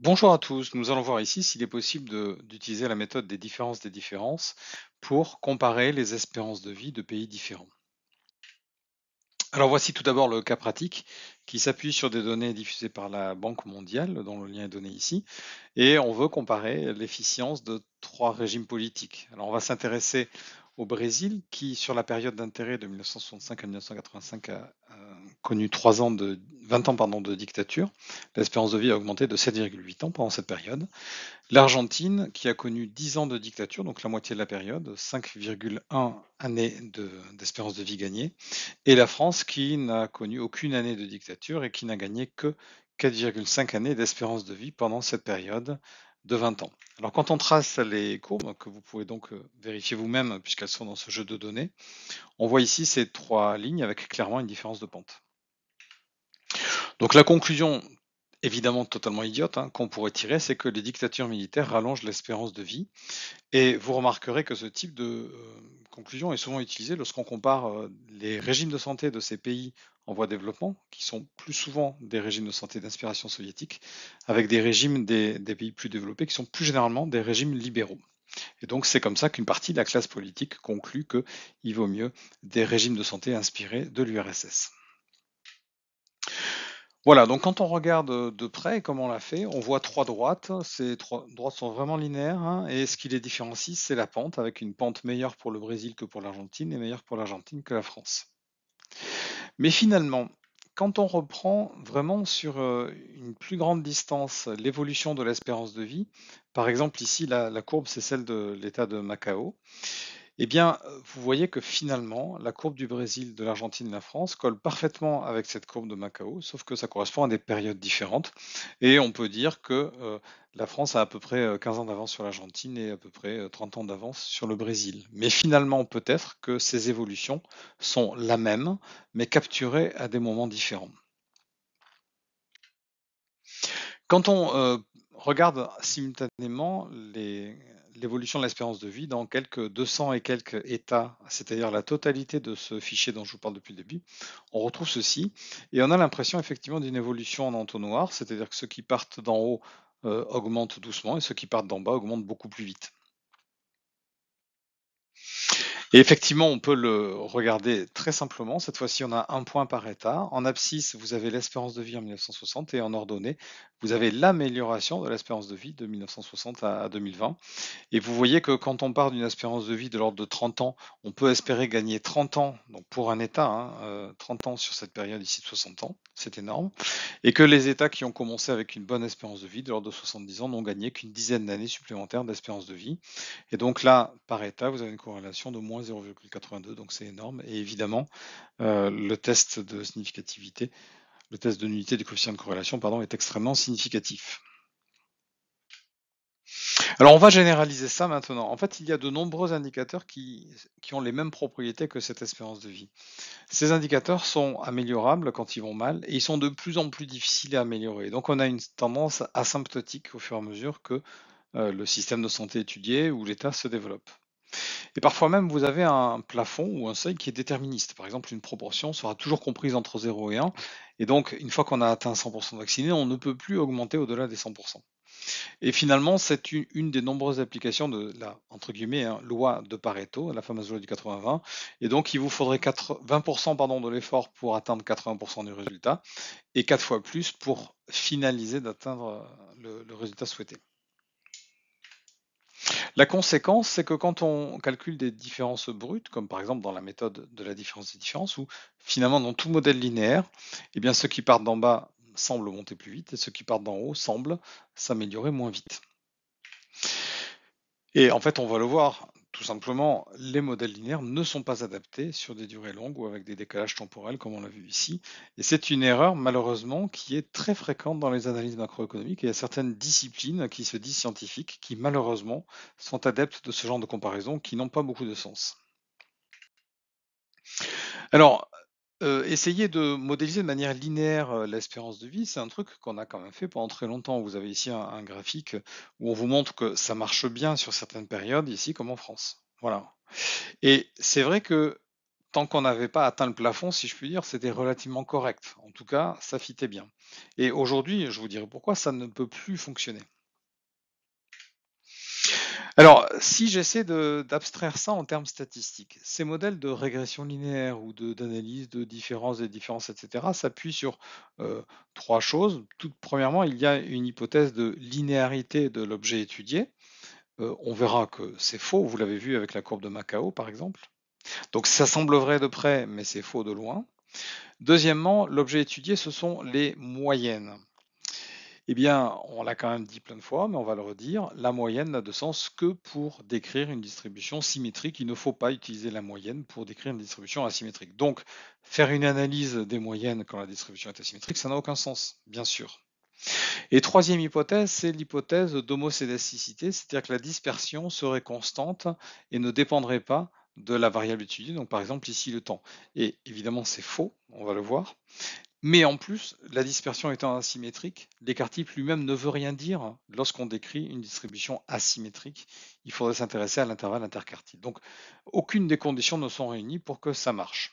Bonjour à tous, nous allons voir ici s'il est possible d'utiliser la méthode des différences des différences pour comparer les espérances de vie de pays différents. Alors voici tout d'abord le cas pratique qui s'appuie sur des données diffusées par la Banque mondiale, dont le lien est donné ici, et on veut comparer l'efficience de trois régimes politiques. Alors on va s'intéresser au Brésil qui, sur la période d'intérêt de 1965 à 1985, a connu trois ans de 20 ans pardon, de dictature, l'espérance de vie a augmenté de 7,8 ans pendant cette période. L'Argentine, qui a connu 10 ans de dictature, donc la moitié de la période, 5,1 années d'espérance de, de vie gagnée. Et la France, qui n'a connu aucune année de dictature et qui n'a gagné que 4,5 années d'espérance de vie pendant cette période de 20 ans. Alors quand on trace les courbes, que vous pouvez donc euh, vérifier vous-même puisqu'elles sont dans ce jeu de données, on voit ici ces trois lignes avec clairement une différence de pente. Donc la conclusion, évidemment totalement idiote, hein, qu'on pourrait tirer, c'est que les dictatures militaires rallongent l'espérance de vie. Et vous remarquerez que ce type de euh, conclusion est souvent utilisé lorsqu'on compare euh, les régimes de santé de ces pays en voie de développement, qui sont plus souvent des régimes de santé d'inspiration soviétique, avec des régimes des, des pays plus développés, qui sont plus généralement des régimes libéraux. Et donc c'est comme ça qu'une partie de la classe politique conclut qu'il vaut mieux des régimes de santé inspirés de l'URSS. Voilà, donc quand on regarde euh, de près comme on l'a fait, on voit trois droites. Ces trois droites sont vraiment linéaires hein, et ce qui les différencie, c'est la pente, avec une pente meilleure pour le Brésil que pour l'Argentine et meilleure pour l'Argentine que la France. Mais finalement, quand on reprend vraiment sur euh, une plus grande distance l'évolution de l'espérance de vie, par exemple ici la courbe c'est celle de l'état de Macao, eh bien, euh, vous voyez que finalement, la courbe du Brésil, de l'Argentine et de la France colle parfaitement avec cette courbe de Macao, sauf que ça correspond à des périodes différentes. Et on peut dire que euh, la France a à peu près 15 euh, ans d'avance sur l'Argentine et à peu près 30 ans d'avance sur le Brésil. Mais finalement, peut-être que ces évolutions sont la même, mais capturées à des moments différents. Quand on regarde simultanément l'évolution de l'espérance de vie dans quelques 200 et quelques états, c'est-à-dire la totalité de ce fichier dont je vous parle depuis le début, on retrouve ceci et on a l'impression effectivement d'une évolution en entonnoir, c'est-à-dire que ceux qui partent d'en haut euh, augmentent doucement et ceux qui partent d'en bas augmentent beaucoup plus vite. Et effectivement, on peut le regarder très simplement. Cette fois-ci, on a un point par état. En abscisse, vous avez l'espérance de vie en 1960 et en ordonnée, vous avez l'amélioration de l'espérance de vie de 1960 à 2020. Et vous voyez que quand on part d'une espérance de vie de l'ordre de 30 ans, on peut espérer gagner 30 ans, donc pour un état, 30 hein, euh, ans sur cette période ici de 60 ans, c'est énorme. Et que les états qui ont commencé avec une bonne espérance de vie de l'ordre de 70 ans n'ont gagné qu'une dizaine d'années supplémentaires d'espérance de vie. Et donc là, par état, vous avez une corrélation de moins 0,82, donc c'est énorme. Et évidemment, euh, le test de significativité, le test de nullité du coefficient de corrélation, pardon, est extrêmement significatif. Alors on va généraliser ça maintenant. En fait, il y a de nombreux indicateurs qui, ont les mêmes propriétés que cette espérance de vie. Ces indicateurs sont améliorables quand ils vont mal et ils sont de plus en plus difficiles à améliorer. Donc on a une tendance asymptotique au fur et à mesure que euh, le système de santé étudié ou l'État se développe. Et parfois même, vous avez un plafond ou un seuil qui est déterministe. Par exemple, une proportion sera toujours comprise entre 0 et 1. Et donc, une fois qu'on a atteint 100% vaccinés, on ne peut plus augmenter au-delà des 100%. Et finalement, c'est une, des nombreuses applications de la entre guillemets, hein, loi de Pareto, la fameuse loi du 80-20. Et donc, il vous faudrait 20% pardon, de l'effort pour atteindre 80% du résultat et 4 fois plus pour finaliser d'atteindre le résultat souhaité. La conséquence, c'est que quand on calcule des différences brutes, comme par exemple dans la méthode de la différence des différences, ou finalement dans tout modèle linéaire, eh bien ceux qui partent d'en bas semblent monter plus vite et ceux qui partent d'en haut semblent s'améliorer moins vite. Et en fait, on va le voir tout simplement, les modèles linéaires ne sont pas adaptés sur des durées longues ou avec des décalages temporels comme on l'a vu ici. Et c'est une erreur malheureusement qui est très fréquente dans les analyses macroéconomiques et il y a certaines disciplines qui se disent scientifiques qui malheureusement sont adeptes de ce genre de comparaisons qui n'ont pas beaucoup de sens. Alors, essayer de modéliser de manière linéaire, l'espérance de vie, c'est un truc qu'on a quand même fait pendant très longtemps. Vous avez ici un graphique, où on vous montre que ça marche bien sur certaines périodes, ici comme en France. Voilà et c'est vrai que tant qu'on n'avait pas atteint le plafond, si je puis dire, c'était relativement correct. En tout cas, ça fitait bien et aujourd'hui, je vous dirai pourquoi, ça ne peut plus fonctionner. Alors, si j'essaie d'abstraire ça en termes statistiques, ces modèles de régression linéaire ou d'analyse de, différences et différences, etc., s'appuient sur euh, trois choses. Tout premièrement, il y a une hypothèse de linéarité de l'objet étudié. Euh, on verra que c'est faux, vous l'avez vu avec la courbe de Macao, par exemple. Donc, ça semble vrai de près, mais c'est faux de loin. Deuxièmement, l'objet étudié, ce sont les moyennes. Eh bien, on l'a quand même dit plein de fois, mais on va le redire, la moyenne n'a de sens que pour décrire une distribution symétrique. Il ne faut pas utiliser la moyenne pour décrire une distribution asymétrique. Donc, faire une analyse des moyennes quand la distribution est asymétrique, ça n'a aucun sens, bien sûr. Et troisième hypothèse, c'est l'hypothèse d'homocédasticité, c'est-à-dire que la dispersion serait constante et ne dépendrait pas de la variable étudiée, donc par exemple ici le temps. Et évidemment c'est faux, on va le voir. Mais en plus, la dispersion étant asymétrique, l'écart type lui-même ne veut rien dire lorsqu'on décrit une distribution asymétrique. Il faudrait s'intéresser à l'intervalle interquartile. Donc, aucune des conditions ne sont réunies pour que ça marche.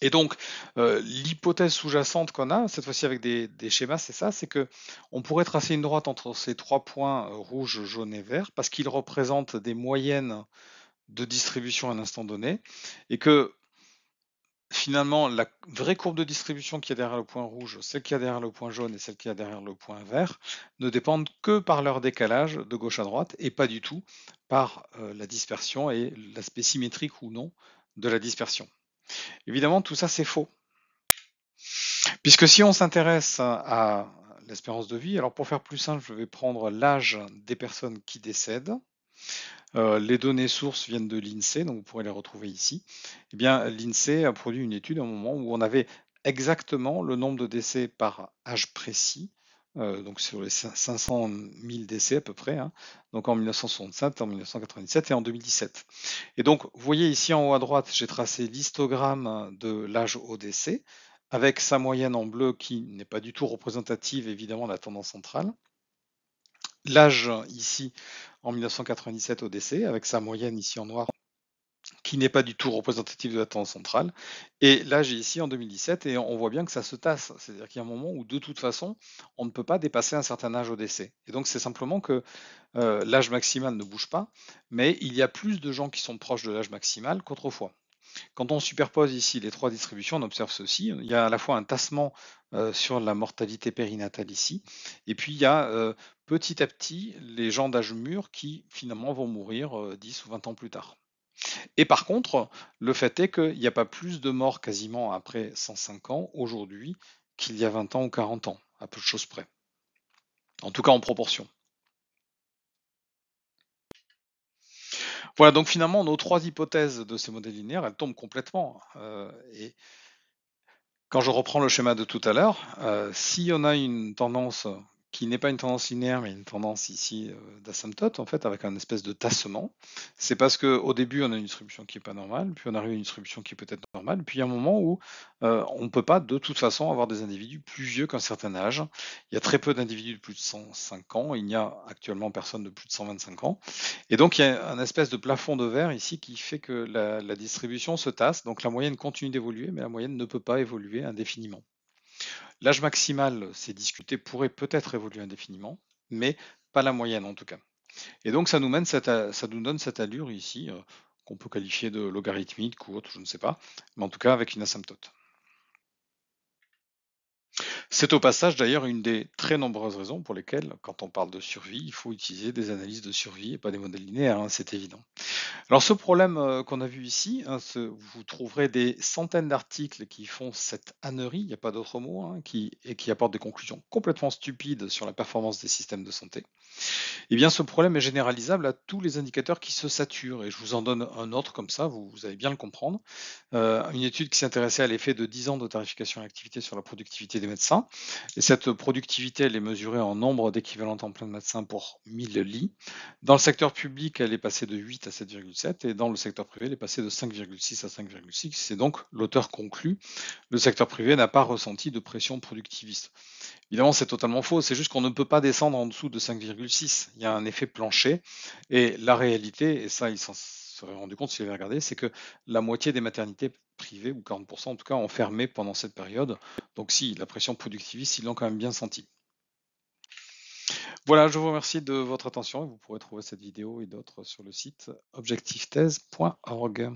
Et donc, euh, l'hypothèse sous-jacente qu'on a, cette fois-ci avec des, schémas, c'est ça, c'est que on pourrait tracer une droite entre ces trois points euh, rouge, jaune et vert, parce qu'ils représentent des moyennes de distribution à un instant donné, et que finalement, la vraie courbe de distribution qui est derrière le point rouge, celle qui est a derrière le point jaune et celle qui est a derrière le point vert, ne dépendent que par leur décalage de gauche à droite et pas du tout par euh, la dispersion et l'aspect symétrique ou non de la dispersion. Évidemment, tout ça, c'est faux. Puisque si on s'intéresse à l'espérance de vie, alors pour faire plus simple, je vais prendre l'âge des personnes qui décèdent. Euh, les données sources viennent de l'INSEE, donc vous pourrez les retrouver ici. Eh bien, l'INSEE a produit une étude à un moment où on avait exactement le nombre de décès par âge précis, euh, donc sur les 500 000 décès à peu près, hein. donc en 1965, en 1997 et en 2017. Et donc, vous voyez ici en haut à droite, j'ai tracé l'histogramme de l'âge au décès, avec sa moyenne en bleu qui n'est pas du tout représentative évidemment de la tendance centrale l'âge ici en 1997 au décès, avec sa moyenne ici en noir qui n'est pas du tout représentative de la tendance centrale. Et l'âge ici en 2017, et on voit bien que ça se tasse. C'est-à-dire qu'il y a un moment où, de toute façon, on ne peut pas dépasser un certain âge au décès. Et donc, c'est simplement que euh, l'âge maximal ne bouge pas, mais il y a plus de gens qui sont proches de l'âge maximal qu'autrefois. Quand on superpose ici les trois distributions, on observe ceci. Il y a à la fois un tassement euh, sur la mortalité périnatale ici, et puis il y a euh, petit à petit les gens d'âge mûr qui finalement vont mourir 10 euh, ou 20 ans plus tard. Et par contre, le fait est qu'il n'y a pas plus de morts quasiment après 105 ans aujourd'hui qu'il y a 20 ans ou 40 ans, à peu de choses près. En tout cas en proportion. Voilà, donc finalement, nos trois hypothèses de ces modèles linéaires, elles tombent complètement. Euh, et quand je reprends le schéma de tout à l'heure, euh, si on a une tendance qui n'est pas une tendance linéaire, mais une tendance ici euh, d'asymptote, en fait, avec un espèce de tassement. C'est parce qu'au début, on a une distribution qui n'est pas normale, puis on arrive à une distribution qui est peut-être normale, puis il y a un moment où euh, on ne peut pas, de toute façon, avoir des individus plus vieux qu'un certain âge. Il y a très peu d'individus de plus de 105 ans, il n'y a actuellement personne de plus de 125 ans. Et donc, il y a un espèce de plafond de verre ici qui fait que la distribution se tasse, donc la moyenne continue d'évoluer, mais la moyenne ne peut pas évoluer indéfiniment. L'âge maximal, c'est discuté, pourrait peut-être évoluer indéfiniment, mais pas la moyenne en tout cas. Et donc ça nous, mène ça nous donne cette allure ici, euh, qu'on peut qualifier de logarithmique ou autre, je ne sais pas, mais en tout cas avec une asymptote. C'est au passage d'ailleurs une des très nombreuses raisons pour lesquelles, quand on parle de survie, il faut utiliser des analyses de survie et pas des modèles linéaires, hein, c'est évident. Alors ce problème euh, qu'on a vu ici, hein, vous trouverez des centaines d'articles qui font cette ânerie, il n'y a pas d'autre mot, hein, qui, et qui apportent des conclusions complètement stupides sur la performance des systèmes de santé. Eh bien ce problème est généralisable à tous les indicateurs qui se saturent, et je vous en donne un autre comme ça, vous, allez bien le comprendre. Euh, une étude qui s'intéressait à l'effet de 10 ans de tarification à l'activité sur la productivité des médecins. Et cette productivité, elle est mesurée en nombre d'équivalents en plein de médecins pour 1000 lits. Dans le secteur public, elle est passée de 8 à 7,7 et dans le secteur privé, elle est passée de 5,6 à 5,6. C'est donc l'auteur conclut, le secteur privé n'a pas ressenti de pression productiviste. Évidemment, c'est totalement faux, c'est juste qu'on ne peut pas descendre en dessous de 5,6. Il y a un effet plancher et la réalité, et ça, il s'en rendu compte vous avez regardé, c'est que la moitié des maternités privées, ou 40% en tout cas, ont fermé pendant cette période. Donc si, la pression productiviste, ils l'ont quand même bien sentie. Voilà, je vous remercie de votre attention vous pourrez trouver cette vidéo et d'autres sur le site objectifthèse.org.